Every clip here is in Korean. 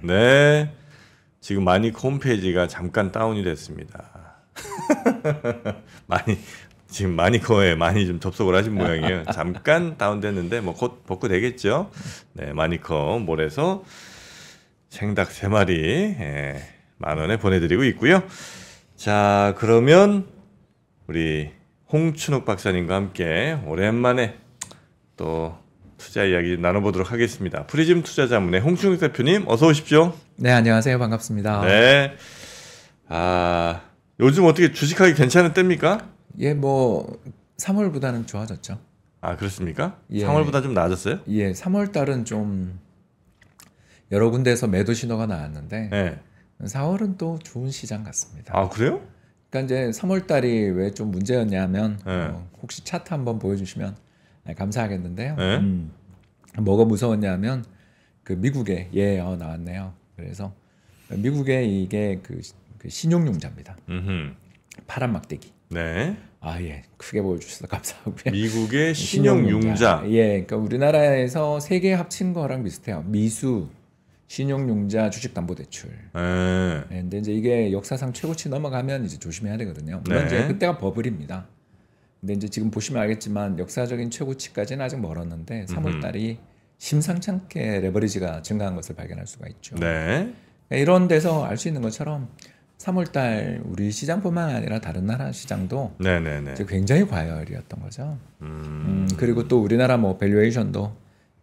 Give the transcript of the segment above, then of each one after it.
네. 지금 많이 홈페이지가 잠깐 다운이 됐습니다. 많이 지금 마니코에 많이 좀 접속을 하신 모양이에요. 잠깐 다운됐는데 뭐 곧 복구 되겠죠. 네, 마니코 몰에서 생닭 3마리 예, 만 원에 보내드리고 있고요. 자 그러면 우리 홍춘옥 박사님과 함께 오랜만에 또 투자 이야기 나눠보도록 하겠습니다. 프리즘 투자자문의 홍충익 대표님 어서 오십시오. 네 안녕하세요 반갑습니다. 네. 아 요즘 어떻게 주식하기 괜찮은 때입니까? 예뭐 3월보다는 좋아졌죠. 아 그렇습니까? 예. 3월보다 좀 나아졌어요? 예 3월 달은 좀 여러 군데에서 매도 신호가 나왔는데 네. 4월은 또 좋은 시장 같습니다. 아 그래요? 그러니까 이제 3월 달이 왜 좀 문제였냐면 네. 어, 혹시 차트 한번 보여주시면 네, 감사하겠는데요. 네. 음. 뭐가 무서웠냐면 그 미국에 예 어, 나왔네요. 그래서 미국에 이게 그, 그 신용융자입니다. 음흠. 파란 막대기. 네. 아 예, 크게 보여주셔서 감사하고요. 미국의 신용융자. 신용융자. 예, 그러니까 우리나라에서 세개 합친 거랑 비슷해요. 미수, 신용융자, 주식담보대출. 네. 네. 근데 이제 이게 역사상 최고치 넘어가면 이제 조심해야 되거든요. 물론 네. 이제 그때가 버블입니다. 근데 이제 지금 보시면 알겠지만 역사적인 최고치까지는 아직 멀었는데 3월 달이 심상찮게 레버리지가 증가한 것을 발견할 수가 있죠. 네. 그러니까 이런 데서 알 수 있는 것처럼 3월달 우리 시장뿐만 아니라 다른 나라 시장도 네네네. 네, 네. 굉장히 과열이었던 거죠. 음. 음, 그리고 또 우리나라 뭐 밸류에이션도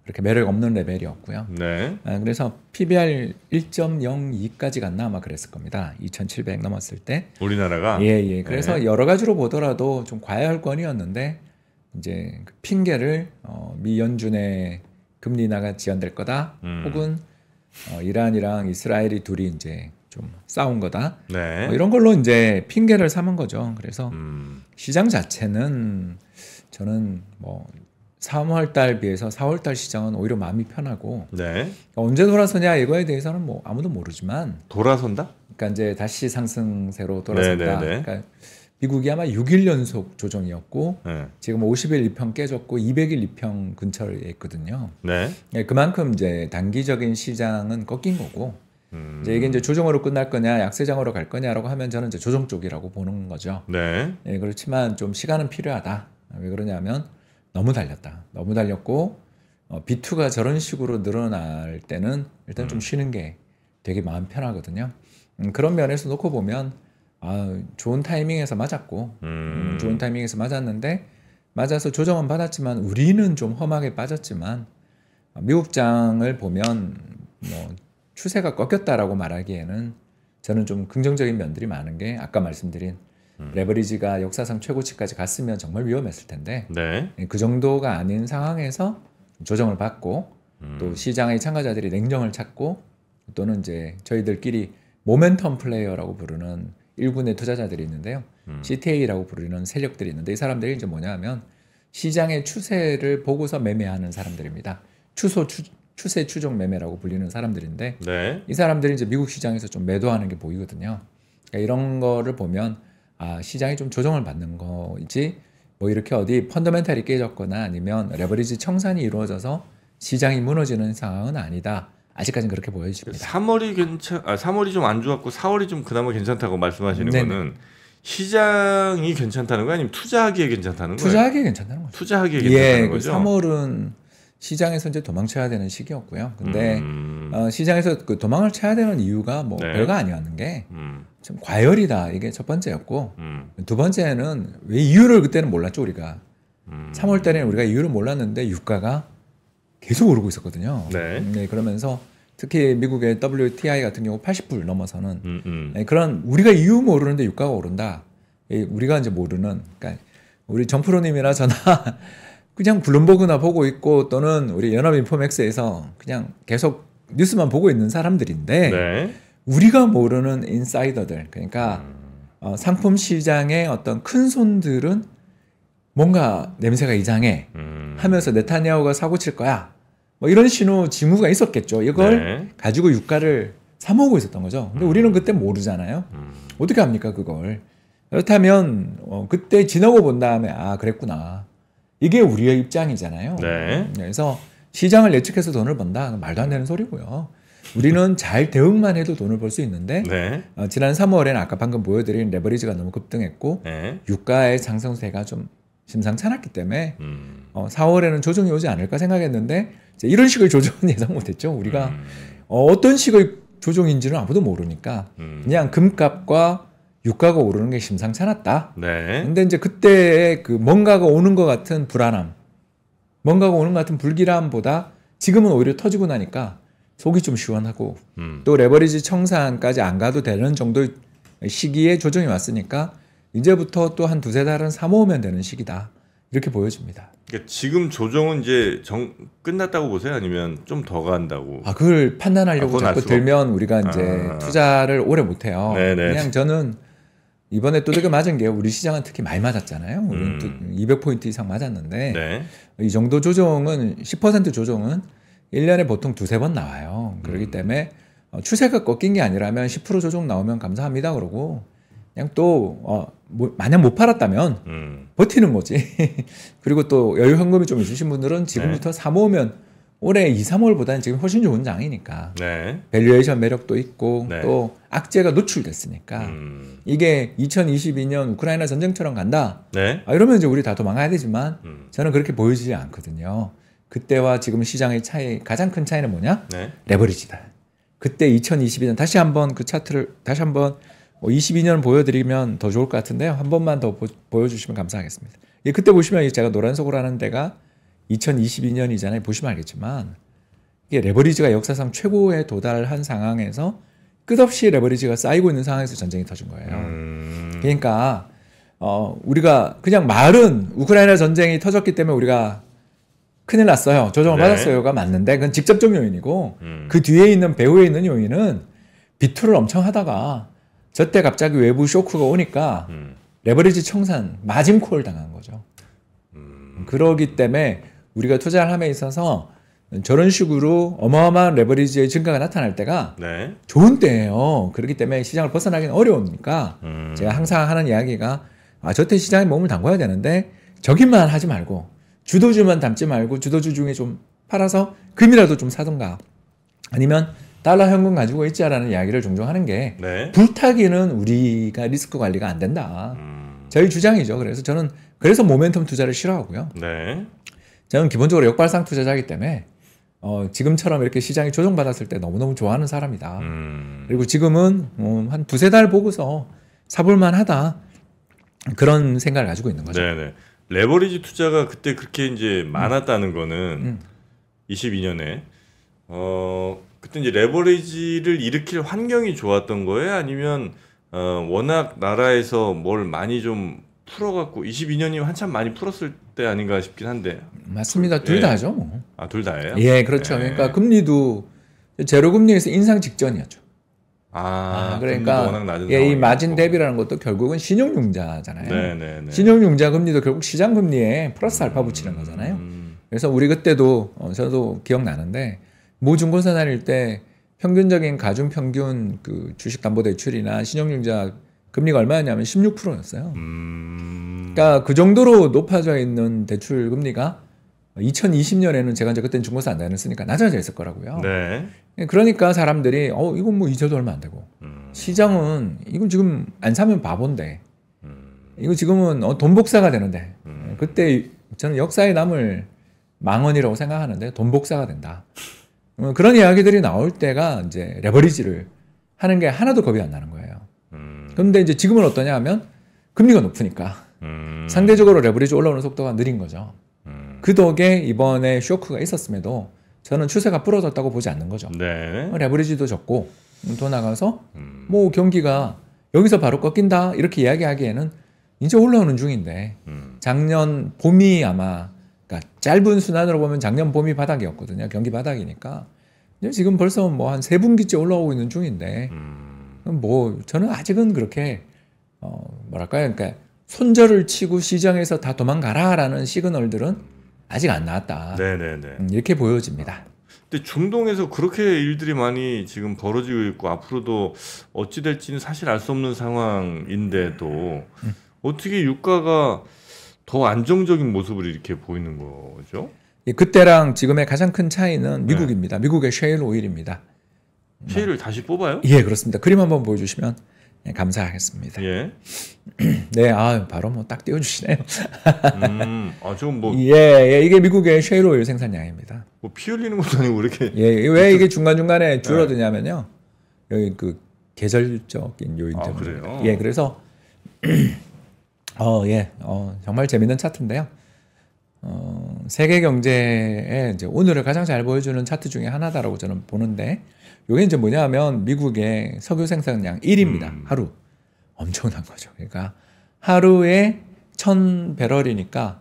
이렇게 매력 없는 레벨이었고요. 네. 아, 그래서 PBR 1.02까지 갔나 아마 그랬을 겁니다. 2,700 넘었을 때. 우리나라가. 예예. 예. 그래서 네. 여러 가지로 보더라도 좀 과열권이었는데 이제 그 핑계를 어, 미 연준의 금리 인가 지연될 거다. 음. 혹은 어, 이란이랑 이스라엘이 둘이 이제 좀 싸운 거다. 네. 어, 이런 걸로 이제 핑계를 삼은 거죠. 그래서 음. 시장 자체는 저는 뭐 3월 달 비해서 4월 달 시장은 오히려 마음이 편하고 네. 그러니까 언제 돌아서냐 이거에 대해서는 뭐 아무도 모르지만 돌아선다? 그러니까 이제 다시 상승세로 돌아선다. 네, 네, 네. 그러니까 미국이 아마 6일 연속 조정이었고 네. 지금 50일 이평 깨졌고 200일 2평 근처에 있거든요. 네. 그만큼 이제 단기적인 시장은 꺾인 거고 음. 이제 이게 이제 조정으로 끝날 거냐 약세장으로 갈 거냐라고 하면 저는 이제 조정 쪽이라고 보는 거죠. 네. 예, 그렇지만 좀 시간은 필요하다. 왜 그러냐면 너무 달렸다. 너무 달렸고 어, B2가 저런 식으로 늘어날 때는 일단 음. 좀 쉬는 게 되게 마음 편하거든요. 음, 그런 면에서 놓고 보면 아, 좋은 타이밍에서 맞았고 음. 음. 좋은 타이밍에서 맞았는데 맞아서 조정은 받았지만 우리는 좀 험하게 빠졌지만 어, 미국장을 보면 뭐 추세가 꺾였다라고 말하기에는 저는 좀 긍정적인 면들이 많은 게 아까 말씀드린 음. 레버리지가 역사상 최고치까지 갔으면 정말 위험했을 텐데 네. 예, 그 정도가 아닌 상황에서 조정을 받고 음. 또 시장의 참가자들이 냉정을 찾고 또는 이제 저희들끼리 모멘텀 플레이어라고 부르는 일군의 투자자들이 있는데요. 음. CTA라고 부르는 세력들이 있는데 이 사람들이 이제 뭐냐면 시장의 추세를 보고서 매매하는 사람들입니다. 추소 추, 추세 추종 매매라고 불리는 사람들인데 네. 이 사람들이 이제 미국 시장에서 좀 매도하는 게 보이거든요. 그러니까 이런 거를 보면 아, 시장이 좀 조정을 받는 거지 뭐 이렇게 어디 펀더멘탈이 깨졌거나 아니면 레버리지 청산이 이루어져서 시장이 무너지는 상황은 아니다. 아직까지는 그렇게 보여집니다. 3월이 괜찮, 아, 3월이 좀 안 좋았고 4월이 좀 그나마 괜찮다고 말씀하시는 네네. 거는 시장이 괜찮다는 거 아니면 투자하기에 괜찮다는 거예요? 투자하기에 괜찮다는 거죠. 투자하기에 예, 괜찮다는 예, 거죠. 3월은 시장에서 이제 도망쳐야 되는 시기였고요. 근데 음... 어, 시장에서 그 도망을 쳐야 되는 이유가 뭐 네. 별거 아니었는 게 음. 좀 과열이다 이게 첫 번째였고 음. 두 번째는 왜 이유를 그때는 몰랐죠 우리가 음. 3월 달에는 우리가 이유를 몰랐는데 유가가 계속 오르고 있었거든요. 네. 네 그러면서 특히 미국의 WTI 같은 경우 80불 넘어서는 음, 음, 네, 그런 우리가 이유 모르는데 유가가 오른다. 우리가 이제 모르는 그러니까 우리 정프로님이나 저나 그냥 블룸버그나 보고 있고 또는 우리 연합인포맥스에서 그냥 계속 뉴스만 보고 있는 사람들인데. 네. 우리가 모르는 인사이더들 그러니까 음. 어, 상품 시장의 어떤 큰 손들은 뭔가 냄새가 이상해 음. 하면서 네타냐오가 사고 칠 거야 뭐 이런 신호 징후가 있었겠죠 이걸 네. 가지고 유가를 사모으고 있었던 거죠 근데 우리는 음. 그때 모르잖아요 어떻게 합니까 그걸 그렇다면 어, 그때 지나고 본 다음에 아 그랬구나 이게 우리의 입장이잖아요 네. 그래서 시장을 예측해서 돈을 번다 말도 안 되는 소리고요 우리는 잘 대응만 해도 돈을 벌 수 있는데 네. 어, 지난 3월에는 아까 방금 보여드린 레버리지가 너무 급등했고 네. 유가의 상승세가 좀 심상찮았기 때문에 음. 어, 4월에는 조정이 오지 않을까 생각했는데 이런 제이 식의 조정은 예상 못했죠. 우리가 음. 어, 떤 식의 조정인지는 아무도 모르니까 음. 그냥 금값과 유가가 오르는 게 심상찮았다. 네. 근데 이제 그때그 뭔가가 오는 것 같은 불안함, 뭔가가 오는 것 같은 불길함보다 지금은 오히려 터지고 나니까 속이 좀 시원하고 음. 또 레버리지 청산까지 안 가도 되는 정도의 시기에 조정이 왔으니까 이제부터 또 한 두세 달은 사모으면 되는 시기다 이렇게 보여집니다. 그러니까 지금 조정은 이제 정 끝났다고 보세요, 아니면 좀 더 간다고? 아 그걸 판단하려고 아, 자꾸 들면 우리가 이제 아. 투자를 오래 못 해요. 네네. 그냥 저는 이번에 또되게 맞은 게 우리 시장은 특히 많이 맞았잖아요. 음. 200포인트 이상 맞았는데 네. 이 정도 조정은 10% 조정은 1년에 보통 두세 번 나와요. 그러기 음. 때문에 어, 추세가 꺾인 게 아니라면 10% 조정 나오면 감사합니다. 그러고 그냥 또 어, 뭐, 만약 못 팔았다면 음. 버티는 거지. 그리고 또 여유 현금이 좀 있으신 분들은 네. 지금부터 네. 사 모으면 올해 2, 3월보다는 지금 훨씬 좋은 장이니까 네. 밸류에이션 매력도 있고 네. 또 악재가 노출됐으니까 음. 이게 2022년 우크라이나 전쟁처럼 간다. 네. 아, 이러면 이제 우리 다 도망가야 되지만 음. 저는 그렇게 보여지지 않거든요. 그때와 지금 시장의 차이 가장 큰 차이는 뭐냐? 네. 레버리지다. 그때 2022년 다시 한번 그 차트를 다시 한번 뭐 22년 보여드리면 더 좋을 것 같은데요. 한 번만 더 보, 여주시면 감사하겠습니다. 예, 그때 보시면 제가 노란색으로 하는 데가 2022년이잖아요. 보시면 알겠지만 이게 레버리지가 역사상 최고에 도달한 상황에서 끝없이 레버리지가 쌓이고 있는 상황에서 전쟁이 터진 거예요. 음... 그러니까 어, 우리가 그냥 말은 우크라이나 전쟁이 터졌기 때문에 우리가 큰일 났어요. 조정을 네. 받았어요가 맞는데 그건 직접적 요인이고 음. 그 뒤에 있는 배후에 있는 요인은 비투를 엄청 하다가 저때 갑자기 외부 쇼크가 오니까 음. 레버리지 청산 마진콜 당한 거죠. 음. 그러기 때문에 우리가 투자를 함에 있어서 저런 식으로 어마어마한 레버리지의 증가가 나타날 때가 네. 좋은 때예요. 그렇기 때문에 시장을 벗어나기는 어려우니까 음. 제가 항상 하는 이야기가 아, 저 때 시장에 몸을 담궈야 되는데 저기만 하지 말고 주도주만 담지 말고 주도주 중에 좀 팔아서 금이라도 좀사던가 아니면 달러 현금 가지고 있자라는 이야기를 종종 하는 게 네. 불타기는 우리가 리스크 관리가 안 된다. 음. 저희 주장이죠. 그래서 저는 그래서 모멘텀 투자를 싫어하고요. 네. 저는 기본적으로 역발상 투자자이기 때문에 어, 지금처럼 이렇게 시장이 조정받았을 때 너무너무 좋아하는 사람이다. 음. 그리고 지금은 음, 한 두세 달 보고서 사볼만 하다. 그런 생각을 가지고 있는 거죠. 네네. 네. 레버리지 투자가 그때 그렇게 이제 음. 많았다는 거는 음. 22년에 어 그때 이제 레버리지를 일으킬 환경이 좋았던 거예요? 아니면 어 워낙 나라에서 뭘 많이 좀 풀어갖고 22년이 한참 많이 풀었을 때 아닌가 싶긴 한데 맞습니다. 둘 예. 다죠. 뭐. 아둘 다예요? 예, 그렇죠. 예. 그러니까 금리도 제로 금리에서 인상 직전이었죠. 아, 아, 아, 그러니까 예, 이 마진 대비라는 것도 결국은 신용융자잖아요. 네네네. 네, 네. 신용융자 금리도 결국 시장 금리에 플러스 알파 붙이는 음. 거잖아요. 그래서 우리 그때도 어, 저도 기억나는데 모중고사 다닐 때 평균적인 가중 평균 그 주식담보대출이나 신용융자 금리가 얼마였냐면 16%였어요. 음. 그러니까 그 정도로 높아져 있는 대출 금리가 2020년에는 제가 이제 그때는 중고사 안 다녔으니까 낮아져 있을 거라고요. 네. 예, 그러니까 사람들이 어 이건 뭐 이자도 얼마 안 되고 음. 시장은 이건 지금 안 사면 바본데 음. 이거 지금은 어, 돈 복사가 되는데 음. 예, 그때 저는 역사에 남을 망언이라고 생각하는데 돈 복사가 된다 어, 그런 이야기들이 나올 때가 이제 레버리지를 하는 게 하나도 겁이 안 나는 거예요 그런데 음. 이제 지금은 어떠냐 하면 금리가 높으니까 음. 상대적으로 레버리지 올라오는 속도가 느린 거죠 음. 그 덕에 이번에 쇼크가 있었음에도 저는 추세가 부러졌다고 보지 않는 거죠. 네. 어, 레버리지도 적고 더 나가서 음. 뭐 경기가 여기서 바로 꺾인다 이렇게 이야기하기에는 이제 올라오는 중인데 음. 작년 봄이 아마 그러니까 짧은 순환으로 보면 작년 봄이 바닥이었거든요. 경기 바닥이니까 지금 벌써 뭐한 세 분기째 올라오고 있는 중인데 음. 뭐 저는 아직은 그렇게 어 뭐랄까요, 그러니까 손절을 치고 시장에서 다 도망가라라는 시그널들은 아직 안 나왔다. 네네네. 음, 이렇게 보여집니다. 아, 근데 중동에서 그렇게 일들이 많이 지금 벌어지고 있고 앞으로도 어찌 될지는 사실 알 수 없는 상황인데도 음. 어떻게 유가가 더 안정적인 모습을 이렇게 보이는 거죠? 예, 그때랑 지금의 가장 큰 차이는 네. 미국입니다. 미국의 셰일 오일입니다. 셰일을 음. 다시 뽑아요? 예, 그렇습니다. 그림 한번 보여주시면. 네, 감사하겠습니다. 예. 네, 아 바로 뭐 딱 띄워주시네요. 음, 아좀뭐 예, 예, 이게 미국의 쉐일 오일 생산량입니다. 뭐피 흘리는 것도 아니고 이렇게. 예, 예 왜 이게 중간 중간에 네. 줄어드냐면요, 예. 여기 그 계절적인 요인 아, 때문에. 아, 그래요? 예, 그래서 어, 예, 어, 정말 재밌는 차트인데요. 어, 세계 경제에 이제 오늘을 가장 잘 보여주는 차트 중에 하나다라고 저는 보는데 요게 이제 뭐냐면 하 미국의 석유 생산량 1위입니다. 음. 하루. 엄청난 거죠. 그러니까 하루에 1000 배럴이니까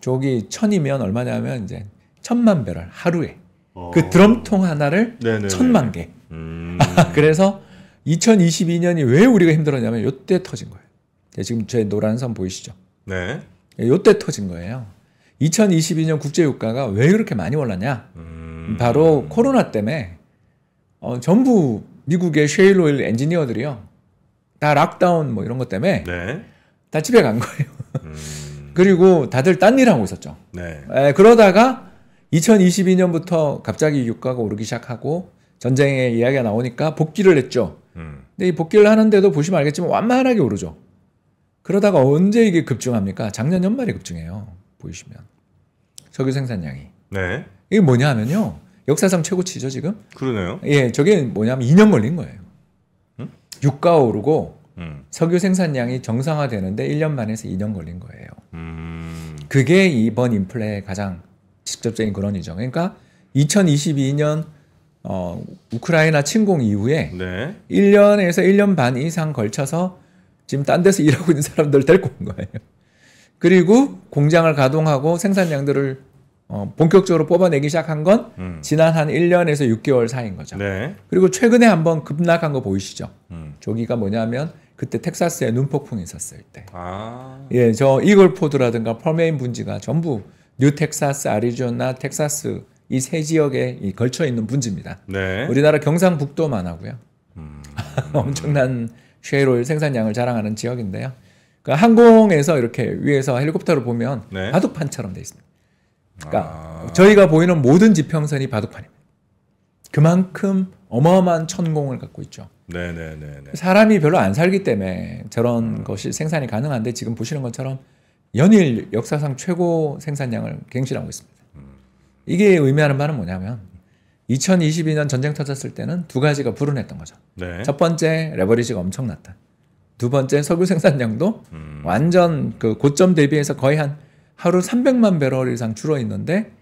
저기 1 0 0 0이면 얼마냐면 이제 1 0 0 0만 배럴 하루에 어. 그 드럼통 하나를 1 0 0 0만 개. 음. 그래서 2022년이 왜 우리가 힘들었냐면 요때 터진 거예요. 지금 제 노란 선 보이시죠? 네. 요때 터진 거예요. 2022년 국제유가가 왜 그렇게 많이 올랐냐? 음. 바로 코로나 때문에 어, 전부 미국의 쉐일 로일 엔지니어들이요. 다 락다운 뭐 이런 것 때문에 네. 다 집에 간 거예요. 음... 그리고 다들 딴 일 하고 있었죠. 네. 에, 예, 그러다가 2022년부터 갑자기 유가가 오르기 시작하고 전쟁의 이야기가 나오니까 복귀를 했죠. 음. 근데 이 복귀를 하는데도 보시면 알겠지만 완만하게 오르죠. 그러다가 언제 이게 급증합니까? 작년 연말에 급증해요. 보이시면 석유 생산량이. 네. 이게 뭐냐 하면요. 역사상 최고치죠 지금. 그러네요. 예, 저게 뭐냐면 2년 걸린 거예요. 음? 유가 오르고 음. 석유 생산량이 정상화되는데 1년 만에서 2년 걸린 거예요. 음. 그게 이번 인플레의 가장 직접적인 그런 이정 그러니까 2022년 어, 우크라이나 침공 이후에 네. 1년에서 1년 반 이상 걸쳐서 지금 딴 데서 일하고 있는 사람들 데리고 온 거예요. 그리고 공장을 가동하고 생산량들을 어, 본격적으로 뽑아내기 시작한 건 음. 지난 한 1년에서 6개월 사이인 거죠. 네. 그리고 최근에 한번 급락한 거 보이시죠? 음. 저기가 뭐냐면 그때 텍사스에 눈폭풍이 있었을 때. 아. 예, 저이글포드라든가 펄메인 분지가 전부 뉴 텍사스, 아리조나, 텍사스 이 세 지역에 이 걸쳐 있는 분지입니다. 네. 우리나라 경상북도만 하고요. 음. 엄청난 쉐일오일 생산량을 자랑하는 지역인데요. 그 항공에서 이렇게 위에서 헬리콥터로 보면 네. 바둑판처럼 돼 있습니다. 그러니까 아. 저희가 보이는 모든 지평선이 바둑판입니다. 그만큼 어마어마한 천공을 갖고 있죠. 네네네. 사람이 별로 안 살기 때문에 저런 음. 것이 생산이 가능한데 지금 보시는 것처럼 연일 역사상 최고 생산량을 갱신하고 있습니다. 음. 이게 의미하는 바는 뭐냐면 2022년 전쟁 터졌을 때는 두 가지가 불운했던 거죠. 네. 첫 번째 레버리지가 엄청났다. 두 번째 석유 생산량도 음. 완전 그 고점 대비해서 거의 한 하루 300만 배럴 이상 줄어 있는데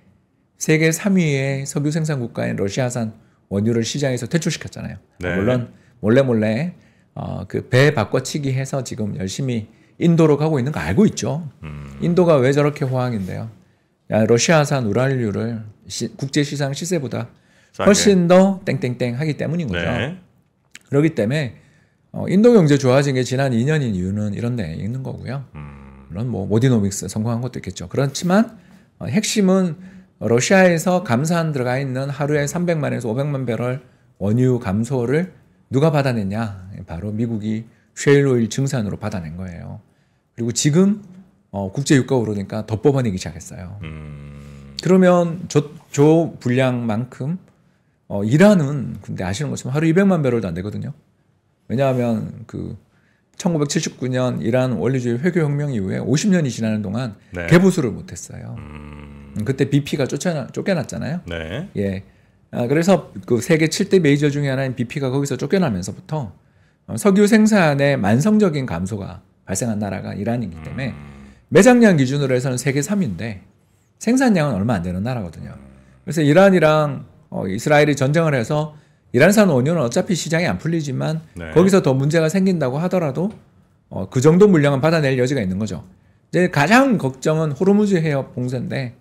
세계 3위의 석유 생산 국가인 러시아산 원유를 시장에서 퇴출시켰잖아요. 네. 물론 몰래 몰래 어, 그 배 바꿔치기 해서 지금 열심히 인도로 가고 있는 거 알고 있죠. 음. 인도가 왜 저렇게 호황인데요? 야, 러시아산 우랄류를 국제 시장 시세보다 훨씬 더 땡땡땡 하기 때문인 거죠. 네. 그렇기 때문에 어, 인도 경제 좋아진 게 지난 2년인 이유는 이런 데 있는 거고요. 음. 물론 뭐 모디노믹스 성공한 것도 있겠죠. 그렇지만 어, 핵심은 러시아에서 감산 들어가 있는 하루에 300만에서 500만 배럴 원유 감소를 누가 받아냈냐? 바로 미국이 쉐일오일 증산으로 받아낸 거예요. 그리고 지금 어, 국제 유가 오르니까 더 뽑아내기 시작했어요. 음... 그러면 저, 저 분량만큼 어, 이란은 근데 아시는 것처럼 하루 200만 배럴도 안 되거든요. 왜냐하면 그 1979년 이란 원리주의 회교혁명 이후에 50년이 지나는 동안 네. 개보수를 못했어요. 음... 그때 BP가 쫓겨나, 쫓겨났잖아요. 네. 예. 아, 그래서 그 세계 7대 메이저 중에 하나인 BP가 거기서 쫓겨나면서부터 어, 석유 생산의 만성적인 감소가 발생한 나라가 이란이기 때문에 음... 매장량 기준으로 해서는 세계 3인데 생산량은 얼마 안 되는 나라거든요. 그래서 이란이랑 어, 이스라엘이 전쟁을 해서 이란산 원유는 어차피 시장이 안 풀리지만 네. 거기서 더 문제가 생긴다고 하더라도 어, 그 정도 물량은 받아낼 여지가 있는 거죠. 이제 가장 걱정은 호르무즈 해협 봉쇄인데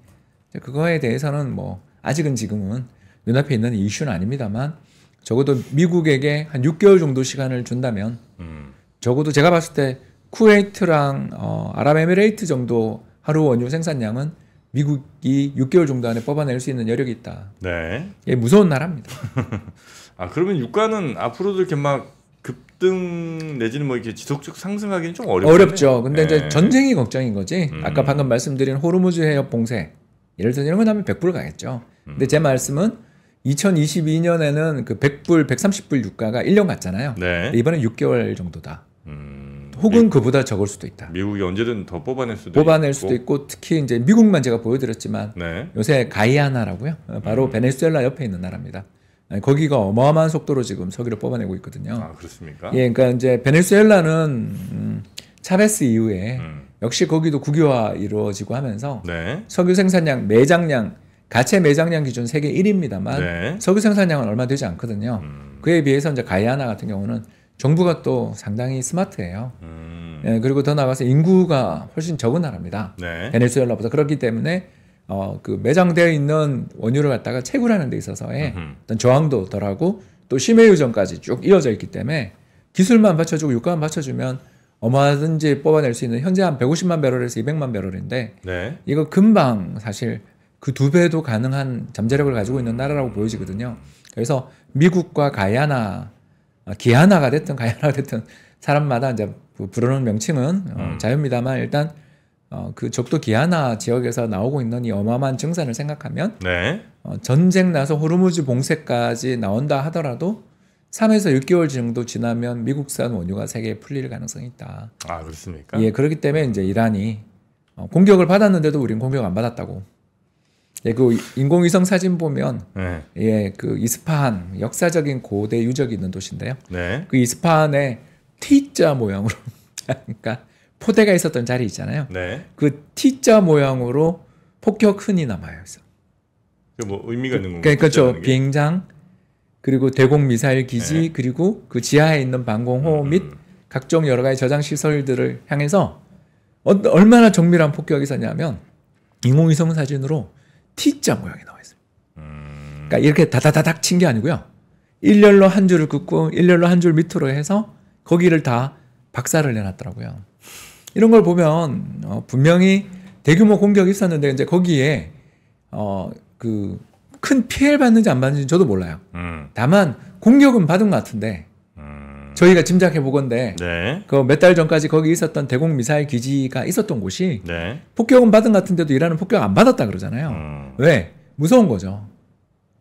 그거에 대해서는 뭐 아직은 지금은 눈앞에 있는 이슈는 아닙니다만 적어도 미국에게 한 6개월 정도 시간을 준다면 음. 적어도 제가 봤을 때 쿠웨이트랑 어, 아랍에미레이트 정도 하루 원유 생산량은 미국이 6개월 정도 안에 뽑아낼 수 있는 여력이 있다. 네. 예, 무서운 나라입니다. 아 그러면 유가는 앞으로도 이렇게 막 급등 내지는 뭐 이렇게 지속적 상승하기는 좀 어렵죠. 어렵죠. 근데 예. 이제 전쟁이 걱정인 거지. 음. 아까 방금 말씀드린 호르무즈 해협 봉쇄 예를 들면 이런 건 하면 100불 가겠죠. 근데 제 음. 말씀은 2022년에는 그 100불, 130불 유가가 1년 갔잖아요. 네. 이번엔 6개월 정도다. 음, 혹은 미, 그보다 적을 수도 있다. 미국이 언제든 더 뽑아낼 수도 뽑아낼 있고. 수도 있고 특히 이제 미국만 제가 보여드렸지만 네. 요새 가이아나라고요. 어, 바로 음. 베네수엘라 옆에 있는 나라입니다. 거기가 어마어마한 속도로 지금 석유를 뽑아내고 있거든요. 아, 그렇습니까? 예, 그러니까 이제 베네수엘라는 음, 차베스 이후에 음. 역시 거기도 국유화 이루어지고 하면서 네. 석유 생산량 매장량 가채 매장량 기준 세계 1위입니다만 네. 석유 생산량은 얼마 되지 않거든요. 음. 그에 비해서 이제 가이아나 같은 경우는 정부가 또 상당히 스마트해요. 음. 예, 그리고 더 나가서 인구가 훨씬 적은 나라입니다. 네. 베네수엘라보다 그렇기 때문에 어, 그 매장되어 있는 원유를 갖다가 채굴하는 데 있어서의 음흠. 어떤 저항도 덜하고 또 심해 유전까지 쭉 이어져 있기 때문에 기술만 받쳐주고 유가만 받쳐주면 얼마든지 뽑아낼 수 있는 현재 한 150만 배럴에서 200만 배럴인데 네. 이거 금방 사실 그 두 배도 가능한 잠재력을 가지고 있는 나라라고 보여지거든요. 그래서 미국과 가야나 아, 기아나가 됐든 가야나가 됐든 사람마다 이제 부르는 명칭은 어, 음. 어, 자유입니다만 일단 어, 그 적도 기아나 지역에서 나오고 있는 이 어마어마한 증산을 생각하면 네. 어, 전쟁 나서 호르무즈 봉쇄까지 나온다 하더라도 3에서 6개월 정도 지나면 미국산 원유가 세계에 풀릴 가능성이 있다. 아 그렇습니까? 예, 그렇기 때문에 이제 이란이 어, 공격을 받았는데도 우린 공격 안 받았다고. 예, 그 인공위성 사진 보면 네. 예, 그 이스파한 역사적인 고대 유적이 있는 도시인데요. 네. 그이스파한의 T자 모양으로 그러니까 포대가 있었던 자리 있잖아요. 네. 그 T자 모양으로 폭격 흔이 남아요. 그래서. 뭐 의미가 있는 건가요? 그러니까 저 그렇죠. 비행장 그리고 대공 미사일 기지 네. 그리고 그 지하에 있는 방공호 음. 음. 및 각종 여러 가지 저장 시설들을 향해서 어, 얼마나 정밀한 폭격이 있었냐면 인공위성 사진으로 T자 모양이 나와 있어요. 음. 그러니까 이렇게 다다다닥 친 게 아니고요. 일렬로 한 줄을 긋고 일렬로 한 줄 밑으로 해서 거기를 다 박살을 내놨더라고요. 이런 걸 보면 어, 분명히 대규모 공격이 있었는데 이제 거기에 어, 그 큰 피해를 받는지 안 받는지 저도 몰라요. 음. 다만 공격은 받은 것 같은데 음. 저희가 짐작해 보건데 네. 그 몇 달 전까지 거기 있었던 대공 미사일 기지가 있었던 곳이 네. 폭격은 받은 것 같은데도 이란은 폭격 안 받았다 그러잖아요. 음. 왜 무서운 거죠.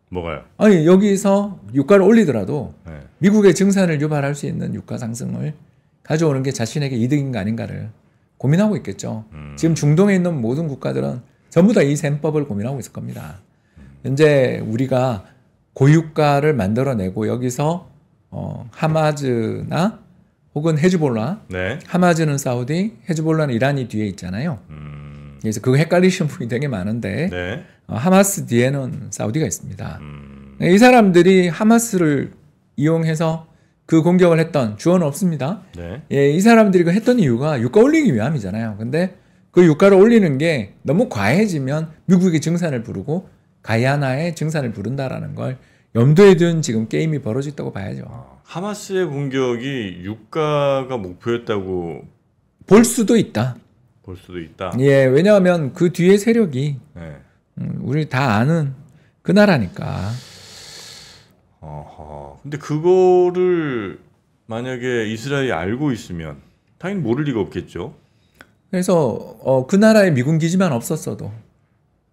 뭐가요? 아니 여기서 유가를 올리더라도 네. 미국의 증산을 유발할 수 있는 유가 상승을 가져오는 게 자신에게 이득인 거 아닌가를 고민하고 있겠죠. 음. 지금 중동에 있는 모든 국가들은 전부 다 이 셈법을 고민하고 있을 겁니다. 현재 우리가 고유가를 만들어내고 여기서 어, 하마즈나 혹은 헤즈볼라, 네. 하마즈는 사우디, 헤즈볼라는 이란이 뒤에 있잖아요. 음. 그래서 그거 헷갈리시는 분이 되게 많은데 네. 어, 하마스 뒤에는 사우디가 있습니다. 음. 이 사람들이 하마스를 이용해서 그 공격을 했던 주어는 없습니다. 네. 예, 이 사람들이 그 했던 이유가 유가 올리기 위함이잖아요. 근데 그 유가를 올리는 게 너무 과해지면 미국이 증산을 부르고 가이아나의 증산을 부른다라는 걸 염두에 둔 지금 게임이 벌어졌다고 봐야죠. 아, 하마스의 공격이 유가가 목표였다고 볼 수도 있다. 볼 수도 있다. 예, 왜냐하면 그 뒤에 세력이 네. 음, 우리 다 아는 그 나라니까. 어허. 근데 그거를 만약에 이스라엘이 알고 있으면 당연히 모를 리가 없겠죠. 그래서 어, 그 나라에 미군 기지만 없었어도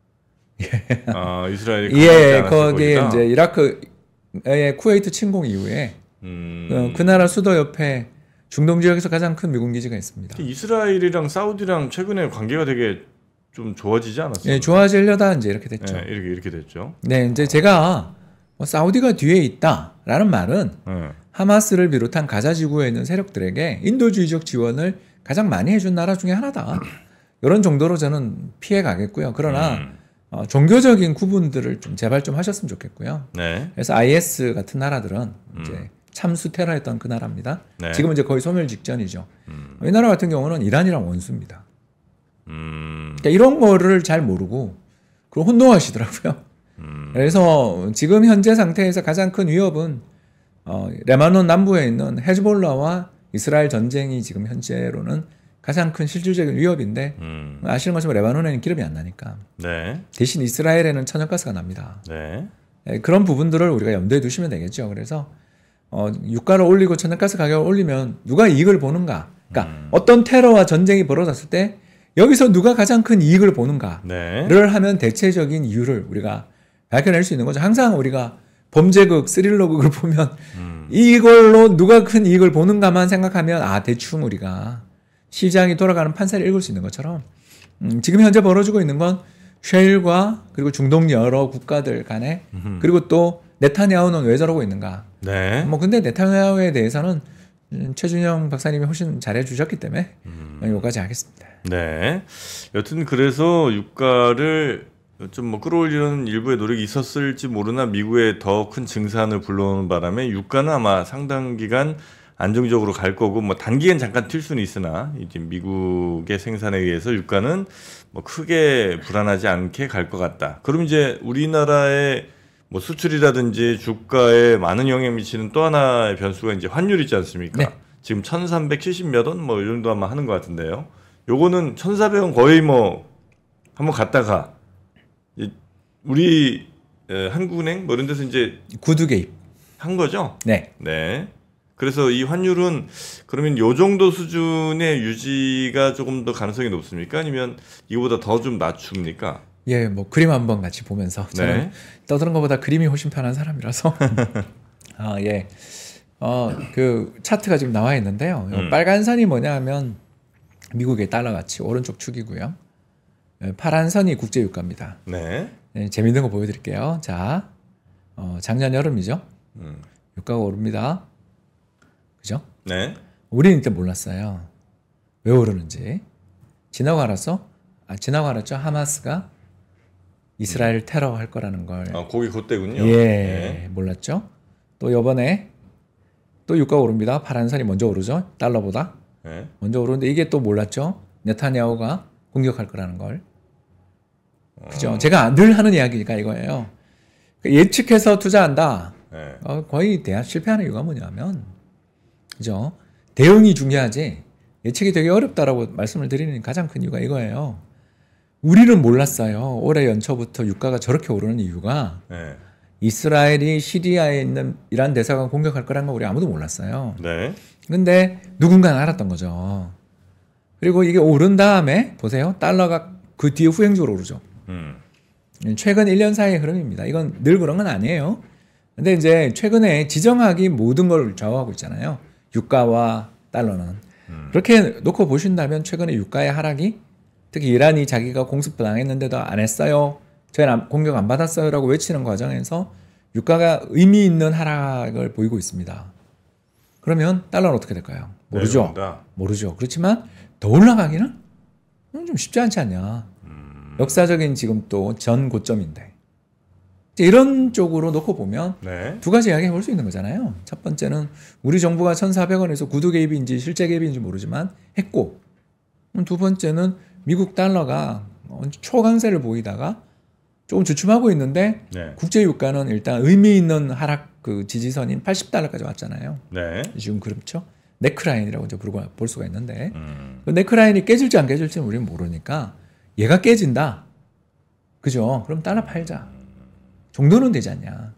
예. 아 이스라엘 예 거기 이제 이라크의 쿠웨이트 침공 이후에 음... 어, 그 나라 수도 옆에 중동 지역에서 가장 큰 미군 기지가 있습니다. 이스라엘이랑 사우디랑 최근에 관계가 되게 좀 좋아지지 않았어요? 예, 좋아지려다 이제 이렇게 됐죠. 예, 이렇게 이렇게 됐죠. 네, 이제 제가 뭐 사우디가 뒤에 있다라는 말은 네. 하마스를 비롯한 가자 지구에 있는 세력들에게 인도주의적 지원을 가장 많이 해준 나라 중에 하나다. 이런 정도로 저는 피해 가겠고요. 그러나 음. 어, 종교적인 구분들을 좀 제발 좀 하셨으면 좋겠고요. 네. 그래서 IS 같은 나라들은 이제 음. 참수 테러했던 그 나라입니다. 네. 지금 은 이제 거의 소멸 직전이죠. 음. 이 나라 같은 경우는 이란이랑 원수입니다. 음. 그러니까 이런 거를 잘 모르고 그걸 혼동하시더라고요. 음. 그래서 지금 현재 상태에서 가장 큰 위협은 어, 레바논 남부에 있는 헤즈볼라와 이스라엘 전쟁이 지금 현재로는 가장 큰 실질적인 위협인데 음. 아시는 것처럼 뭐 레바논에는 기름이 안 나니까 네. 대신 이스라엘에는 천연가스가 납니다. 네. 네, 그런 부분들을 우리가 염두에 두시면 되겠죠. 그래서 어, 유가를 올리고 천연가스 가격을 올리면 누가 이익을 보는가? 그러니까 음. 어떤 테러와 전쟁이 벌어졌을 때 여기서 누가 가장 큰 이익을 보는가를 네. 하면 대체적인 이유를 우리가 밝혀낼 수 있는 거죠. 항상 우리가 범죄극, 스릴러극을 보면 음. 이걸로 누가 큰 이익을 보는가만 생각하면 아 대충 우리가 시장이 돌아가는 판사를 읽을 수 있는 것처럼 음, 지금 현재 벌어지고 있는 건일과 그리고 중동 여러 국가들 간에 음흠. 그리고 또 네타냐후는 왜 저러고 있는가? 네. 뭐 근데 네타냐후에 대해서는 음, 최준영 박사님이 훨씬 잘해 주셨기 때문에 음. 여기까지 하겠습니다. 네. 여튼 그래서 유가를 좀뭐 끌어올리는 일부의 노력이 있었을지 모르나 미국의 더 큰 증산을 불러오는 바람에 유가는 아마 상당 기간 안정적으로 갈 거고 뭐단기엔 잠깐 튈 수는 있으나 이제 미국의 생산에 의해서 유가는 뭐 크게 불안하지 않게 갈 것 같다. 그럼 이제 우리나라의 뭐 수출이라든지 주가에 많은 영향 미치는 또 하나의 변수가 이제 환율이지 않습니까? 네. 지금 1370몇 원뭐이 정도 아마 하는 것 같은데요. 요거는 1400원 거의 뭐 한번 갔다가 우리 한국은행 뭐 이런 데서 이제 구두 개입 한 거죠? 네. 네. 그래서 이 환율은 그러면 요 정도 수준의 유지가 조금 더 가능성이 높습니까? 아니면 이보다 거더좀 낮춥니까? 예, 뭐 그림 한번 같이 보면서 네. 저는 떠드는 것보다 그림이 훨씬 편한 사람이라서 아 예, 어 그 차트가 지금 나와 있는데요. 음. 빨간 선이 뭐냐하면 미국의 달러 가치 오른쪽 축이고요. 예, 파란 선이 국제 유가입니다. 네. 네, 재밌는 거 보여드릴게요. 자, 어, 작년 여름이죠. 음. 유가가 오릅니다. 그죠? 네. 우리는 이때 몰랐어요. 왜 오르는지. 지나고 알았어? 아, 지나고 알았죠? 하마스가 이스라엘 음. 테러할 거라는 걸. 아, 거기 그때군요. 예, 네. 몰랐죠? 또 요번에 또유가 오릅니다. 파란산이 먼저 오르죠? 달러보다. 네. 먼저 오르는데 이게 또 몰랐죠? 네타냐오가 공격할 거라는 걸. 그죠? 음. 제가 늘 하는 이야기니까 이거예요. 그 예측해서 투자한다. 네. 어, 거의 대학 실패하는 이유가 뭐냐면, 그죠? 대응이 중요하지. 예측이 되게 어렵다라고 말씀을 드리는 가장 큰 이유가 이거예요. 우리는 몰랐어요. 올해 연초부터 유가가 저렇게 오르는 이유가 네. 이스라엘이 시리아에 있는 이란 대사관 공격할 거란 걸 우리 아무도 몰랐어요. 네. 근데 누군가는 알았던 거죠. 그리고 이게 오른 다음에 보세요. 달러가 그 뒤에 후행적으로 오르죠. 음. 최근 1년 사이의 흐름입니다. 이건 늘 그런 건 아니에요. 근데 이제 최근에 지정학이 모든 걸 좌우하고 있잖아요. 유가와 달러는. 음. 그렇게 놓고 보신다면 최근에 유가의 하락이 특히 이란이 자기가 공습도 당했는데도 안 했어요. 저희는 공격 안 받았어요. 라고 외치는 과정에서 유가가 의미 있는 하락을 보이고 있습니다. 그러면 달러는 어떻게 될까요? 모르죠. 내려온다. 모르죠. 그렇지만 더 올라가기는 음, 좀 쉽지 않지 않냐. 역사적인 지금 또 전 고점인데 이런 쪽으로 놓고 보면 네. 두 가지 이야기 해볼 수 있는 거잖아요. 첫 번째는 우리 정부가 1,400원에서 구두 개입인지 실제 개입인지 모르지만 했고 두 번째는 미국 달러가 초강세를 보이다가 조금 주춤하고 있는데 네. 국제 유가는 일단 의미 있는 하락 그 지지선인 80달러까지 왔잖아요. 네. 지금 그렇죠. 네크라인이라고 이제 볼 수가 있는데 음. 그 네크라인이 깨질지 안 깨질지는 우리는 모르니까 얘가 깨진다. 그죠? 그럼 달러 팔자. 정도는 되지 않냐.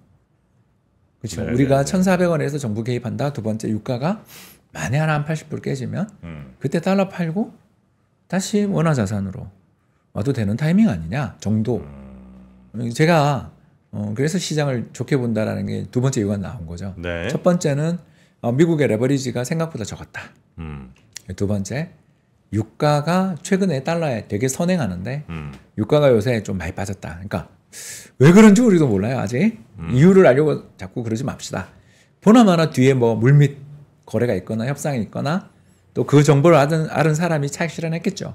그렇죠. 네, 우리가 네, 1,400원에서 정부 개입한다. 두 번째 유가가 만에 하나 한 80불 깨지면 음. 그때 달러 팔고 다시 원화 자산으로 와도 되는 타이밍 아니냐 정도. 음. 제가 어, 그래서 시장을 좋게 본다라는 게 두 번째 이유가 나온 거죠. 네. 첫 번째는 어, 미국의 레버리지가 생각보다 적었다. 음. 두 번째 유가가 최근에 달러에 되게 선행하는데 음. 유가가 요새 좀 많이 빠졌다. 그러니까 왜 그런지 우리도 몰라요 아직 음. 이유를 알려고 자꾸 그러지 맙시다. 보나마나 뒤에 뭐 물밑 거래가 있거나 협상이 있거나 또 그 정보를 아는, 아는 사람이 차익 실현했겠죠.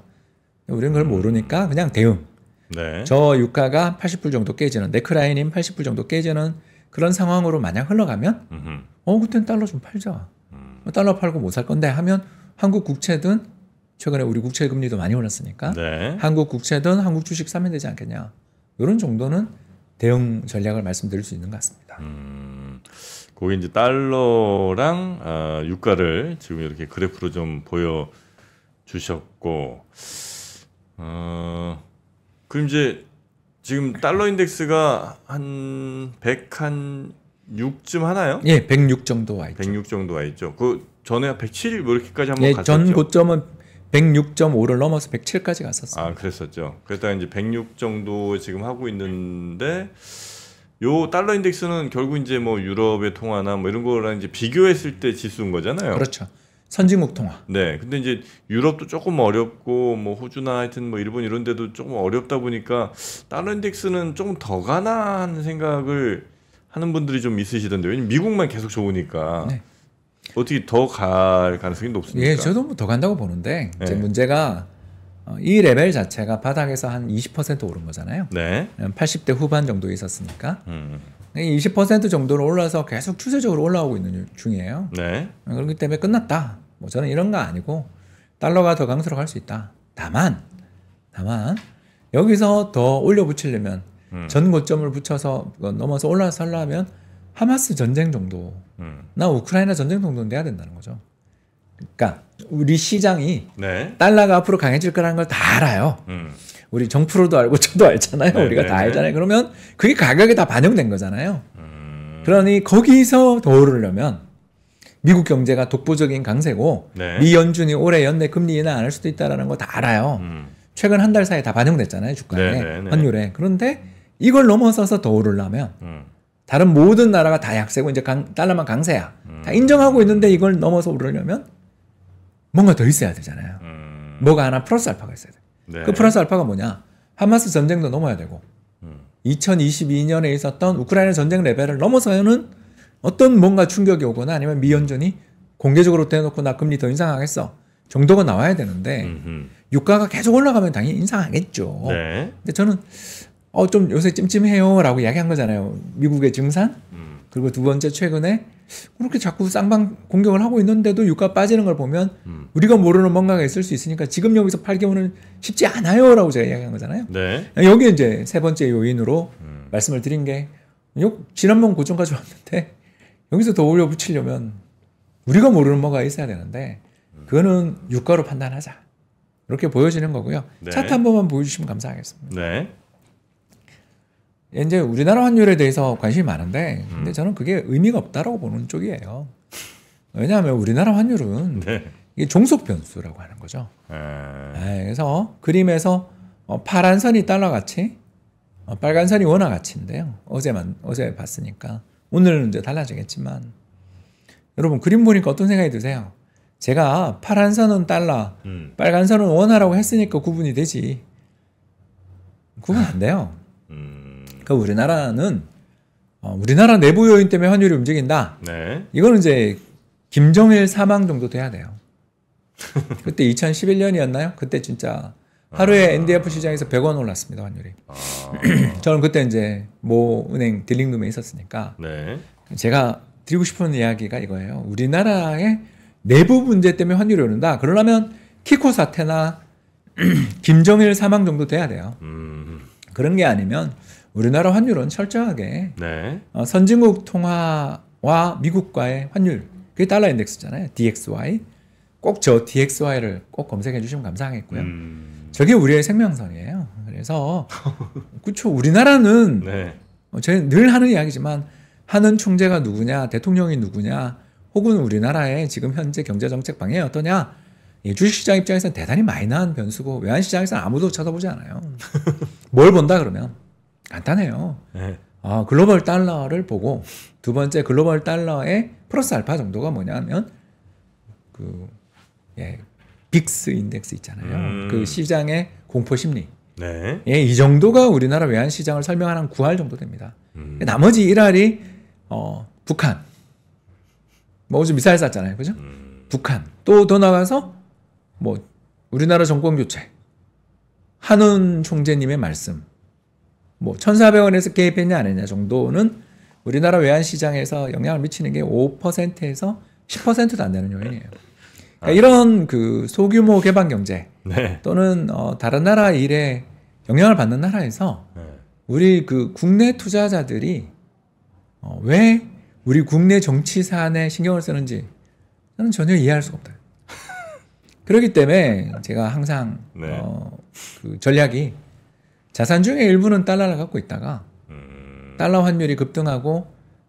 우리는 그걸 음. 모르니까 그냥 대응. 네. 저 유가가 80불 정도 깨지는 네크라인인 80불 정도 깨지는 그런 상황으로 만약 흘러가면 음어 그땐 달러 좀 팔자. 음. 달러 팔고 못 살 건데 하면 한국 국채든 최근에 우리 국채 금리도 많이 올랐으니까 네. 한국 국채든 한국 주식 사면 되지 않겠냐. 이런 정도는 대응 전략을 말씀드릴 수 있는 것 같습니다. 음, 그게 이제 달러랑 어, 유가를 지금 이렇게 그래프로 좀 보여 주셨고, 어, 그럼 이제 지금 달러 인덱스가 한100한 6쯤 하나요? 예, 106 정도 와 있죠. 106 정도 와 있죠. 그 전에 107뭐 이렇게까지 한번 예, 갔었죠. 전 고점은 106.5를 넘어서 107까지 갔었어요. 아, 그랬었죠. 그랬다가 이제 106 정도 지금 하고 있는데 요 달러 인덱스는 결국 이제 뭐 유럽의 통화나 뭐 이런 거랑 이제 비교했을 때 지수인 거잖아요. 그렇죠. 선진국 통화. 네. 근데 이제 유럽도 조금 어렵고 뭐 호주나 하여튼 뭐 일본 이런 데도 조금 어렵다 보니까 달러 인덱스는 조금 더 가나 하는 생각을 하는 분들이 좀 있으시던데 왜냐면 미국만 계속 좋으니까 네. 어떻게 더 갈 가능성이 높습니까? 예, 저도 뭐 더 간다고 보는데 네. 이제 문제가 어, 이 레벨 자체가 바닥에서 한 20% 오른 거잖아요. 네. 80대 음, 후반 정도 있었으니까 음. 20% 정도로 올라서 계속 추세적으로 올라오고 있는 중이에요. 네. 음, 그렇기 때문에 끝났다. 뭐 저는 이런 거 아니고 달러가 더 강세로 갈 수 있다. 다만, 다만 여기서 더 올려 붙이려면 음. 전 고점을 붙여서 넘어서 올라서려면 하마스 전쟁 정도, 음. 나 우크라이나 전쟁 정도는 돼야 된다는 거죠. 그러니까 우리 시장이 네. 달러가 앞으로 강해질 거라는 걸 다 알아요. 음. 우리 정프로도 알고 저도 알잖아요. 네네. 우리가 네, 다 네. 알잖아요. 그러면 그게 가격에 다 반영된 거잖아요. 음. 그러니 거기서 더 오르려면 미국 경제가 독보적인 강세고 네. 미 연준이 올해 연내 금리 인하 안 할 수도 있다라는 거 다 알아요. 음. 최근 한 달 사이에 다 반영됐잖아요 주가에 네네네. 네, 환율에. 그런데 이걸 넘어서서 더 오르려면 음. 다른 모든 나라가 다 약세고 이제 강, 달러만 강세야. 음. 다 인정하고 있는데 이걸 넘어서 오르려면 뭔가 더 있어야 되잖아요. 음. 뭐가 하나 플러스 알파가 있어야 돼. 네. 그 플러스 알파가 뭐냐? 하마스 전쟁도 넘어야 되고 음. 2022년에 있었던 우크라이나 전쟁 레벨을 넘어서는 어떤 뭔가 충격이 오거나 아니면 미연준이 공개적으로 대놓고 나 금리 더 인상하겠어 정도가 나와야 되는데 음흠. 유가가 계속 올라가면 당연히 인상하겠죠. 네. 근데 저는 어좀 요새 찜찜해요라고 이야기한 거잖아요. 미국의 증산 음. 그리고 두 번째 최근에 그렇게 자꾸 쌍방 공격을 하고 있는데도 유가 빠지는 걸 보면 음. 우리가 모르는 뭔가가 있을 수 있으니까 지금 여기서 팔개월은 쉽지 않아요라고 제가 이야기한 거잖아요. 네. 여기 이제 세 번째 요인으로 음. 말씀을 드린 게 지난번 고점까지 왔는데 여기서 더 올려 붙이려면 우리가 모르는 뭐가 있어야 되는데 음. 그거는 유가로 판단하자. 이렇게 보여지는 거고요. 네. 차트 한 번만 보여주시면 감사하겠습니다. 네. 이제 우리나라 환율에 대해서 관심이 많은데 근데 음. 저는 그게 의미가 없다라고 보는 쪽이에요. 왜냐하면 우리나라 환율은 네. 이게 종속 변수라고 하는 거죠. 네. 네, 그래서 그림에서 어, 파란 선이 달러 가치, 어, 빨간 선이 원화 가치인데요. 어제만 어제 봤으니까 오늘은 이제 달라지겠지만 여러분 그림 보니까 어떤 생각이 드세요? 제가 파란 선은 달러, 음. 빨간 선은 원화라고 했으니까 구분이 되지. 구분 안 돼요. 그러니까 우리나라는 어, 우리나라 내부 요인 때문에 환율이 움직인다. 네. 이거는 이제 김정일 사망 정도 돼야 돼요. 그때 2011년이었나요? 그때 진짜 하루에 아. NDF 시장에서 100원 올랐습니다 환율이. 아. 저는 그때 이제 모 은행 딜링룸에 있었으니까 네. 제가 드리고 싶은 이야기가 이거예요. 우리나라의 내부 문제 때문에 환율이 오른다. 그러려면 키코 사태나 김정일 사망 정도 돼야 돼요. 음. 그런 게 아니면 우리나라 환율은 철저하게 네. 어, 선진국 통화와 미국과의 환율 그게 달러 인덱스잖아요. DXY 꼭 저 DXY를 꼭 검색해 주시면 감사하겠고요. 음... 저게 우리의 생명선이에요. 그래서 그쵸 우리나라는 네. 어, 저희 늘 하는 이야기지만 하는 총재가 누구냐 대통령이 누구냐 혹은 우리나라의 지금 현재 경제정책 방향이 어떠냐 예, 주식시장 입장에서는 대단히 마이너한 변수고 외환시장에서는 아무도 쳐다보지 않아요. 뭘 본다 그러면 간단해요. 네. 아, 글로벌 달러를 보고 두 번째 글로벌 달러의 플러스 알파 정도가 뭐냐면 그 예, 빅스 인덱스 있잖아요. 음. 그 시장의 공포 심리. 네. 예, 이 정도가 우리나라 외환 시장을 설명하는 9할 정도 됩니다. 음. 나머지 1할이 어, 북한. 뭐 어제 미사일 쐈잖아요. 그죠? 음. 북한. 또 더 나가서 뭐 우리나라 정권 교체. 한은 총재님의 말씀. 뭐 1,400원에서 개입했냐 안 했냐 정도는 우리나라 외환시장에서 영향을 미치는 게 5%에서 10%도 안 되는 요인이에요. 그러니까 아. 이런 그 소규모 개방 경제 네. 또는 어 다른 나라 일에 영향을 받는 나라에서 네. 우리 그 국내 투자자들이 어왜 우리 국내 정치 사안에 신경을 쓰는지 저는 전혀 이해할 수가 없다. 그렇기 때문에 제가 항상 네. 어그 전략이 자산 중에 일부는 달러를 갖고 있다가 음... 달러 환율이 급등하고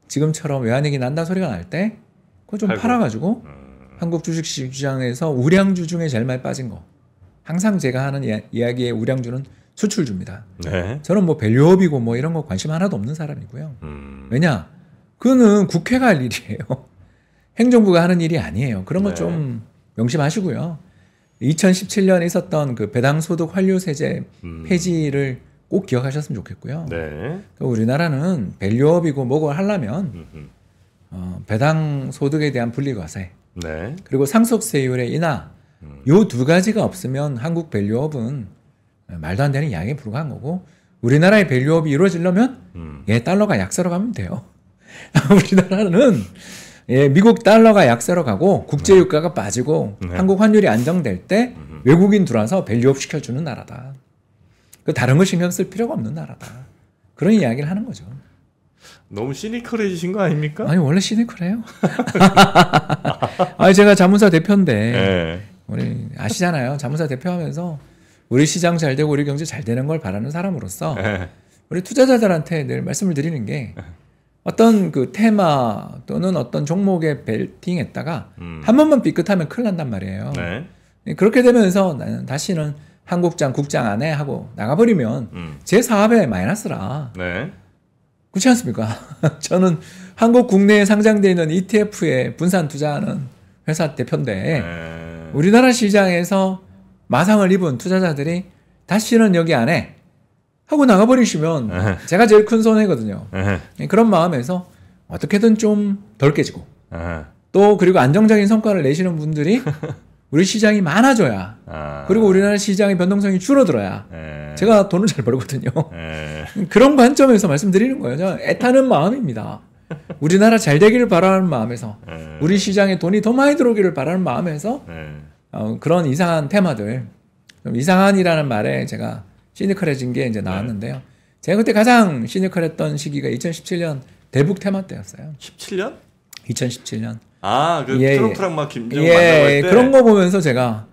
지금처럼 외환위기 난다 소리가 날 때 그거 좀 팔고. 팔아가지고 음... 한국 주식시장에서 우량주 중에 제일 많이 빠진 거. 항상 제가 하는 이야, 이야기의 우량주는 수출주입니다. 네. 저는 뭐 밸류업이고 뭐 이런 거 관심 하나도 없는 사람이고요. 음... 왜냐? 그거는 국회가 할 일이에요. 행정부가 하는 일이 아니에요. 그런 거좀 네. 명심하시고요. 2017년에 있었던 그 배당 소득 환류 세제 음. 폐지를 꼭 기억하셨으면 좋겠고요. 네. 그 우리나라는 밸류업이고 뭐고 하려면 어, 배당 소득에 대한 분리과세 네. 그리고 상속세율의 인하 음. 요두 가지가 없으면 한국 밸류업은 말도 안 되는 양에 불과한 거고 우리나라의 밸류업이 이루어지려면 음. 예 달러가 약세로 가면 돼요. 우리나라는 예, 미국 달러가 약세로 가고 국제 유가가 빠지고 네. 한국 환율이 안정될 때 외국인 들어와서 밸류업 시켜주는 나라다. 그 다른 걸 신경 쓸 필요가 없는 나라다. 그런 이야기를 하는 거죠. 너무 시니컬해지신 거 아닙니까? 아니 원래 시니컬해요. 아니 제가 자문사 대표인데 네. 우리 아시잖아요. 자문사 대표하면서 우리 시장 잘 되고 우리 경제 잘 되는 걸 바라는 사람으로서 네. 우리 투자자들한테 늘 말씀을 드리는 게 네. 어떤 그 테마 또는 어떤 종목에 벨팅했다가 음. 한 번만 삐끗하면 큰일 난단 말이에요. 네. 예, 그렇게 되면서 나는 다시는 한국장 국장 안에 하고 나가버리면 음. 제 사업에 마이너스라. 네. 그렇지 않습니까? 저는 한국 국내에 상장되어 있는 ETF에 분산 투자하는 회사 대표인데 네. 우리나라 시장에서 마상을 입은 투자자들이 다시는 여기 안 해. 하고 나가버리시면 에헤. 제가 제일 큰 손해거든요. 에헤. 네, 그런 마음에서 어떻게든 좀 덜 깨지고 에헤. 또 그리고 안정적인 성과를 내시는 분들이 우리 시장이 많아져야 아. 그리고 우리나라 시장의 변동성이 줄어들어야 에. 제가 돈을 잘 벌거든요. 그런 관점에서 말씀드리는 거예요. 저 애타는 마음입니다. 우리나라 잘 되기를 바라는 마음에서 에. 우리 시장에 돈이 더 많이 들어오기를 바라는 마음에서 어, 그런 이상한 테마들 이상한이라는 말에 제가 시니컬해진 게 이제 네. 나왔는데요. 네. 제가 그때 가장 시니컬했던 시기가 2017년 대북 테마 때였어요. 17년? 2017년. 아, 그 예, 예, 트럼프랑 막 김정은 예, 만나고 예. 때 그런 거 보면서 제가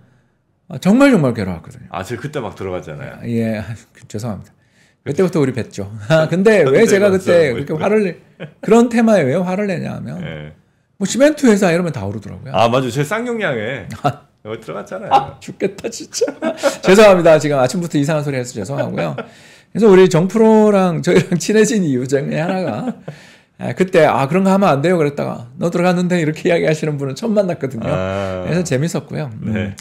정말 정말 괴로웠거든요. 아, 제가 그때 막 들어갔잖아요. 아, 예, 그, 죄송합니다. 그때부터 우리 뵀죠. 아, 근데 왜 제가 그때 그렇게 화를 내, 그런 테마에 왜 화를 내냐면 하 예. 뭐 시멘트 회사 이러면 다 오르더라고요. 아, 맞아요. 제 쌍용량에 아, 어, 들어갔잖아요. 아, 죽겠다 진짜. 죄송합니다. 지금 아침부터 이상한 소리 해서 죄송하고요. 그래서 우리 정프로랑 저희랑 친해진 이유 중에 하나가 아, 그때 아 그런 거 하면 안 돼요 그랬다가 너 들어갔는데 이렇게 이야기하시는 분은 처음 만났거든요. 아... 그래서 재밌었고요. 음. 네. 음,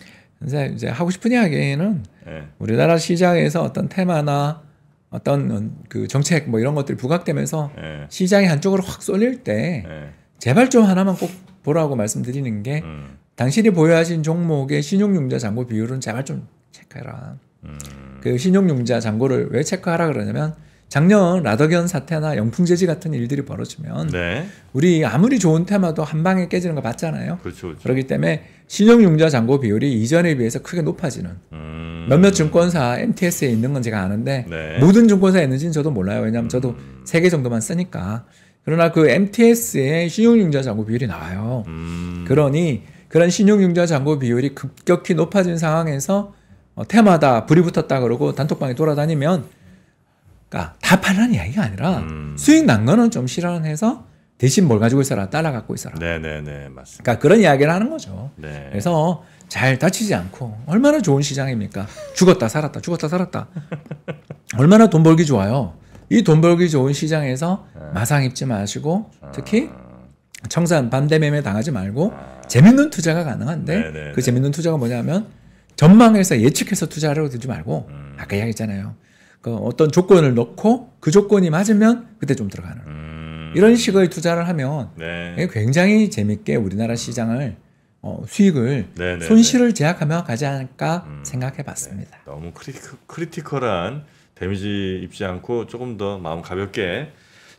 그 이제 하고 싶은 이야기는 네. 우리나라 시장에서 어떤 테마나 어떤 그 정책 뭐 이런 것들이 부각되면서 네. 시장이 한쪽으로 확 쏠릴 때 네. 제발 좀 하나만 꼭 보라고 말씀드리는 게 음. 당신이 보유하신 종목의 신용융자 잔고 비율은 제발 좀 체크해라. 음. 그 신용융자 잔고를 왜 체크하라 그러냐면 작년 라더견 사태나 영풍재지 같은 일들이 벌어지면 네. 우리 아무리 좋은 테마도 한 방에 깨지는 거 봤잖아요. 그렇죠, 그렇죠. 그렇기 때문에 신용융자 잔고 비율이 이전에 비해서 크게 높아지는 음... 몇몇 증권사 MTS에 있는 건 제가 아는데 네. 모든 증권사에 있는지는 저도 몰라요. 왜냐하면 저도 음. 세개 정도만 쓰니까. 그러나 그 MTS의 신용융자 잔고 비율이 나와요. 음... 그러니 그런 신용융자 잔고 비율이 급격히 높아진 상황에서 어, 테마다 불이 붙었다 그러고 단톡방에 돌아다니면 그러니까 다 팔라는 이야기가 아니라 음. 수익 난 거는 좀 실현해서 대신 뭘 가지고 있어라 따라 갖고 있어라. 네네네 네, 네, 맞습니다. 그러니까 그런 이야기를 하는 거죠. 네. 그래서 잘 다치지 않고 얼마나 좋은 시장입니까? 죽었다 살았다 죽었다 살았다 얼마나 돈 벌기 좋아요. 이 돈 벌기 좋은 시장에서 네. 마상 입지 마시고 아. 특히 청산 반대 매매 당하지 말고 아. 재밌는 투자가 가능한데 네네네. 네, 그 네. 재밌는 투자가 뭐냐면 전망에서 예측해서 투자를 들지 말고 음. 아까 이야기했잖아요. 그 어떤 조건을 넣고 그 조건이 맞으면 그때 좀 들어가는 음. 이런 식의 투자를 하면 네. 굉장히 재밌게 우리나라 시장을 어, 수익을 네네네. 네, 손실을 제약하며 가지 않을까 음. 생각해봤습니다. 네. 너무 크리 크리티컬한 데미지 입지 않고 조금 더 마음 가볍게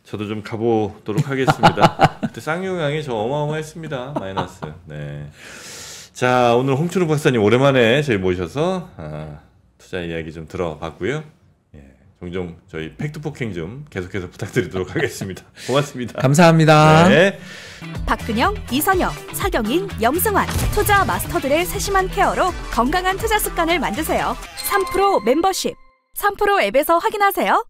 저도 좀 가보도록 하겠습니다. 그때 쌍용향이 저 어마어마했습니다. 마이너스. 네. 자 오늘 홍춘욱 박사님 오랜만에 저희 모셔서 아, 투자 이야기 좀 들어봤고요. 예, 종종 저희 팩트 폭행 좀 계속해서 부탁드리도록 하겠습니다. 고맙습니다. 감사합니다. 네. 박근영, 이선영, 사경인, 염승환 투자 마스터들의 세심한 케어로 건강한 투자 습관을 만드세요. 3프로 멤버십 3프로 앱에서 확인하세요.